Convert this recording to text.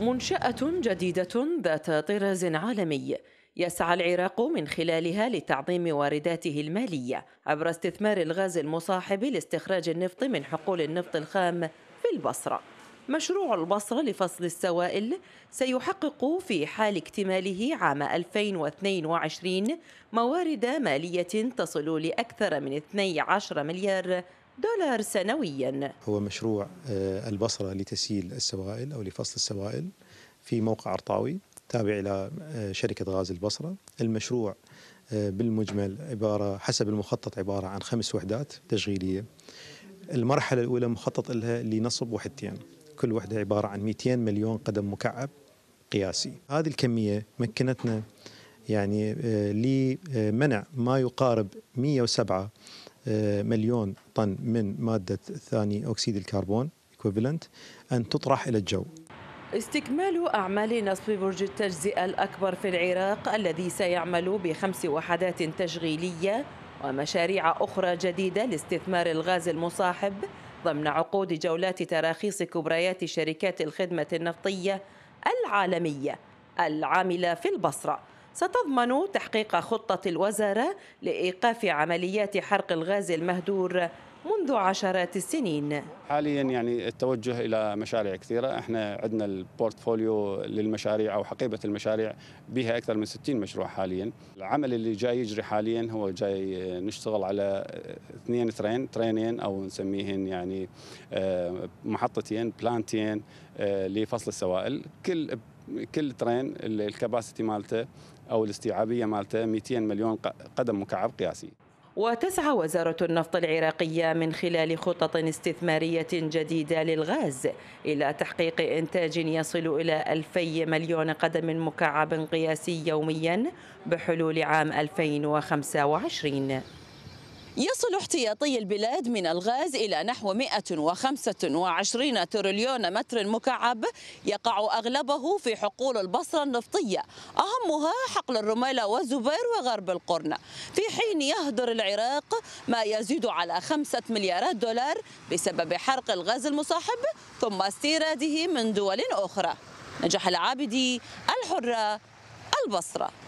منشأة جديدة ذات طراز عالمي يسعى العراق من خلالها لتعظيم وارداته المالية عبر استثمار الغاز المصاحب لاستخراج النفط من حقول النفط الخام في البصرة. مشروع البصرة لفصل السوائل سيحقق في حال اكتماله عام 2022 موارد مالية تصل لأكثر من 12 مليار دولار سنويا هو مشروع آه، البصرة لتسييل السوائل أو لفصل السوائل في موقع عرطاوي تابع إلى آه، شركة غاز البصرة المشروع آه، بالمجمل عبارة حسب المخطط عبارة عن خمس وحدات تشغيلية المرحلة الأولى مخطط لها لنصب وحدتين كل وحدة عبارة عن 200 مليون قدم مكعب قياسي هذه الكمية مكنتنا يعني لمنع ما يقارب 107 آه، مليون طن من مادة ثاني أكسيد الكربون equivalent أن تطرح إلى الجو استكمال أعمال نصب برج التجزئة الأكبر في العراق الذي سيعمل بخمس وحدات تشغيلية ومشاريع أخرى جديدة لاستثمار الغاز المصاحب ضمن عقود جولات تراخيص كبريات شركات الخدمة النفطية العالمية العاملة في البصرة ستضمن تحقيق خطة الوزارة لإيقاف عمليات حرق الغاز المهدور منذ عشرات السنين حاليا يعني التوجه الى مشاريع كثيره احنا عندنا البورتفوليو للمشاريع او حقيبه المشاريع بها اكثر من 60 مشروع حاليا العمل اللي جاي يجري حاليا هو جاي نشتغل على اثنين ترين ترينين او نسميهن يعني آه، محطتين بلانتين آه، لفصل السوائل كل كل ترين الكباسيتي مالته او الاستيعابيه مالته 200 مليون قدم مكعب قياسي وتسعى وزارة النفط العراقية من خلال خطط استثمارية جديدة للغاز إلى تحقيق إنتاج يصل إلى 2000 مليون قدم مكعب قياسي يوميا بحلول عام 2025 يصل احتياطي البلاد من الغاز إلى نحو 125 تريليون متر مكعب يقع أغلبه في حقول البصرة النفطية أهمها حقل الرميلة والزبير وغرب القرن في حين يهدر العراق ما يزيد على 5 مليارات دولار بسبب حرق الغاز المصاحب ثم استيراده من دول أخرى نجح العابدي الحرة البصرة